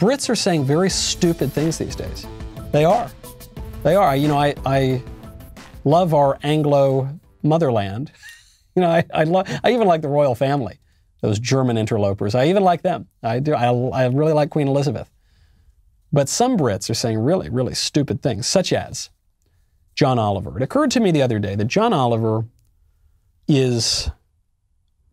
Brits are saying very stupid things these days. They are. They are. You know, I, I love our Anglo motherland. You know, I, I, lo- I even like the royal family, those German interlopers. I even like them. I do. I, I really like Queen Elizabeth. But some Brits are saying really, really stupid things, such as John Oliver. It occurred to me the other day that John Oliver is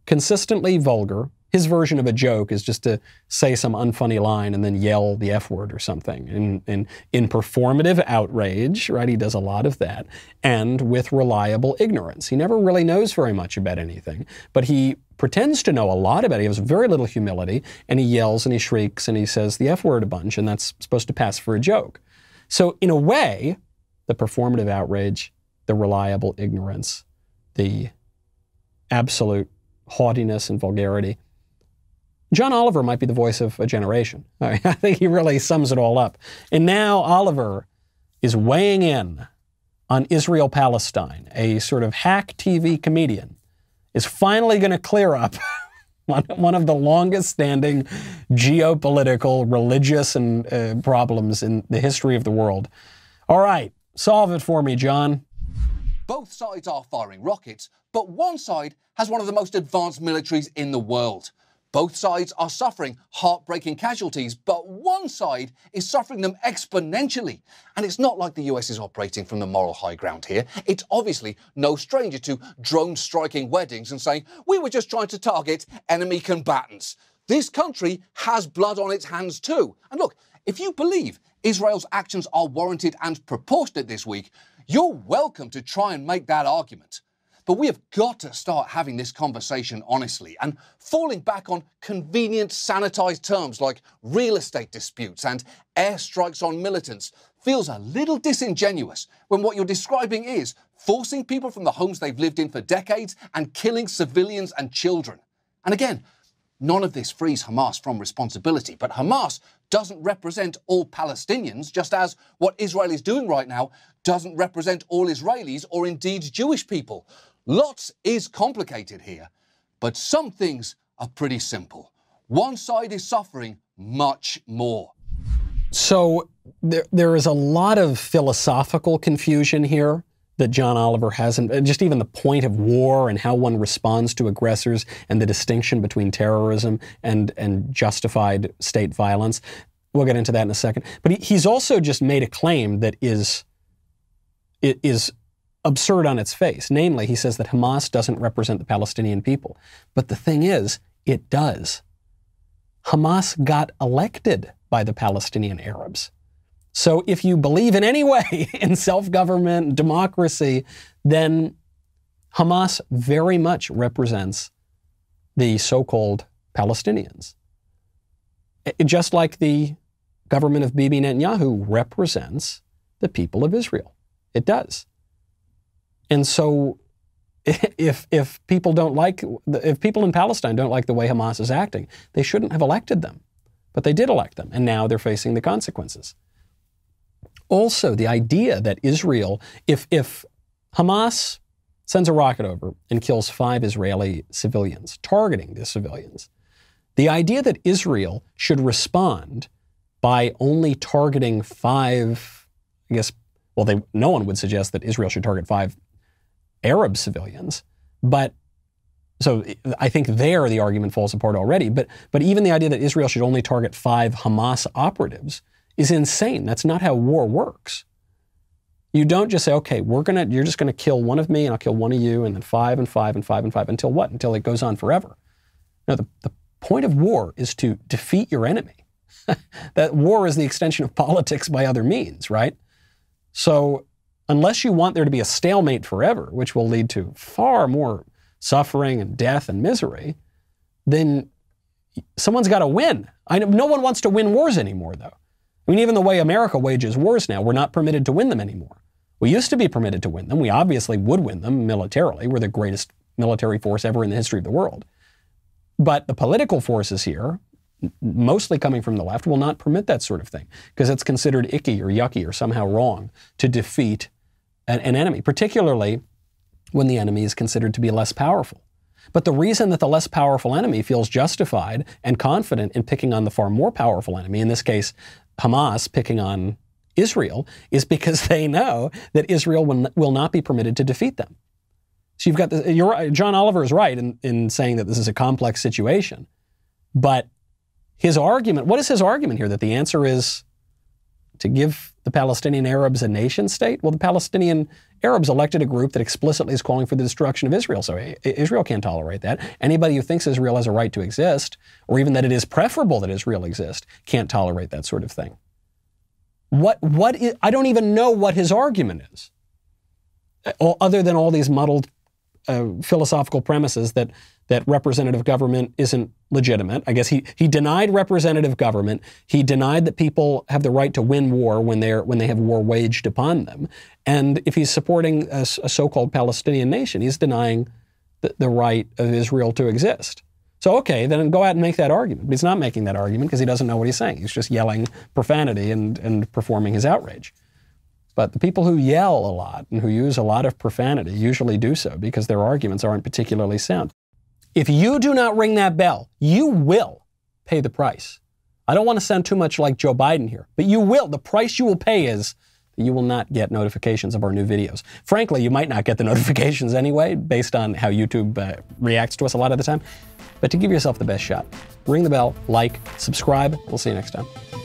consistently vulgar his version of a joke is just to say some unfunny line and then yell the F word or something. And, in performative outrage, right, he does a lot of that, and with reliable ignorance. He never really knows very much about anything, but he pretends to know a lot about it. He has very little humility, and he yells and he shrieks and he says the F word a bunch, and that's supposed to pass for a joke. So, in a way, the performative outrage, the reliable ignorance, the absolute haughtiness and vulgarity, John Oliver might be the voice of a generation. I, think he really sums it all up. And now Oliver is weighing in on Israel Palestine, a sort of hack TV comedian, is finally going to clear up one, one of the longest standing geopolitical, religious, and uh, problems in the history of the world. All right, solve it for me, John. Both sides are firing rockets, but one side has one of the most advanced militaries in the world. Both sides are suffering heartbreaking casualties, but one side is suffering them exponentially. And it's not like the US is operating from the moral high ground here. It's obviously no stranger to drone striking weddings and saying, we were just trying to target enemy combatants. This country has blood on its hands too. And look, if you believe Israel's actions are warranted and proportionate this week, you're welcome to try and make that argument. But we have got to start having this conversation honestly and falling back on convenient, sanitized terms like real estate disputes and airstrikes on militants feels a little disingenuous when what you're describing is forcing people from the homes they've lived in for decades and killing civilians and children. And again, none of this frees Hamas from responsibility, but Hamas doesn't represent all Palestinians, just as what Israel is doing right now doesn't represent all Israelis or indeed Jewish people. Lots is complicated here, but some things are pretty simple. One side is suffering much more. So there, there is a lot of philosophical confusion here that John Oliver hasn't, just even the point of war and how one responds to aggressors and the distinction between terrorism and, and justified state violence. We'll get into that in a second. But he, he's also just made a claim that is, is absurd on its face. Namely, he says that Hamas doesn't represent the Palestinian people. But the thing is, it does. Hamas got elected by the Palestinian Arabs. So if you believe in any way in self government, democracy, then Hamas very much represents the so called Palestinians. It, eh, eh, just like the government of Bibi Netanyahu represents the people of Israel. It does. And so if, if people don't like, if people in Palestine don't like the way Hamas is acting, they shouldn't have elected them. But they did elect them, and now they're facing the consequences. Also, the idea that Israel, if, if Hamas sends a rocket over and kills five Israeli civilians, targeting the civilians, the idea that Israel should respond by only targeting five, I guess, well, they, no one would suggest that Israel should target five Arab civilians. But so I think there the argument falls apart already. But, but even the idea that Israel should only target five Hamas operatives is insane. That's not how war works. You don't just say, okay, we're gonna, you're just gonna kill one of me and I'll kill one of you and then five and five and five and five until what? Until it goes on forever. No, the, the point of war is to defeat your enemy. that war is the extension of politics by other means, right? So unless you want there to be a stalemate forever, which will lead to far more suffering and death and misery, then someone's got to win. I know, no one wants to win wars anymore, though. I mean, even the way America wages wars now, we're not permitted to win them anymore. We used to be permitted to win them. We obviously would win them militarily. We're the greatest military force ever in the history of the world. But the political forces here, mostly coming from the left, will not permit that sort of thing because it's considered icky or yucky or somehow wrong to defeat an, enemy, particularly when the enemy is considered to be less powerful. But the reason that the less powerful enemy feels justified and confident in picking on the far more powerful enemy, in this case, Hamas picking on Israel, is because they know that Israel will not be permitted to defeat them. So you've got this, you're, John Oliver is right in, in saying that this is a complex situation. But his argument, what is his argument here? That the answer is to give the Palestinian Arabs a nation state? Well, the Palestinian Arabs elected a group that explicitly is calling for the destruction of Israel. So Israel can't tolerate that. Anybody who thinks Israel has a right to exist, or even that it is preferable that Israel exist, can't tolerate that sort of thing. What, what is, I don't even know what his argument is, uh, other than all these muddled uh, philosophical premises that that representative government isn't legitimate. I guess he he denied representative government. He denied that people have the right to win war when they're when they have war waged upon them. And if he's supporting a, a so-called Palestinian nation, he's denying the, the right of Israel to exist. So okay, then go out and make that argument. But he's not making that argument because he doesn't know what he's saying. He's just yelling profanity and and performing his outrage. But the people who yell a lot and who use a lot of profanity usually do so because their arguments aren't particularly sound. If you do not ring that bell, you will pay the price. I don't want to sound too much like Joe Biden here, but you will. The price you will pay is that you will not get notifications of our new videos. Frankly, you might not get the notifications anyway, based on how YouTube uh, reacts to us a lot of the time. But to give yourself the best shot, ring the bell, like, subscribe. We'll see you next time.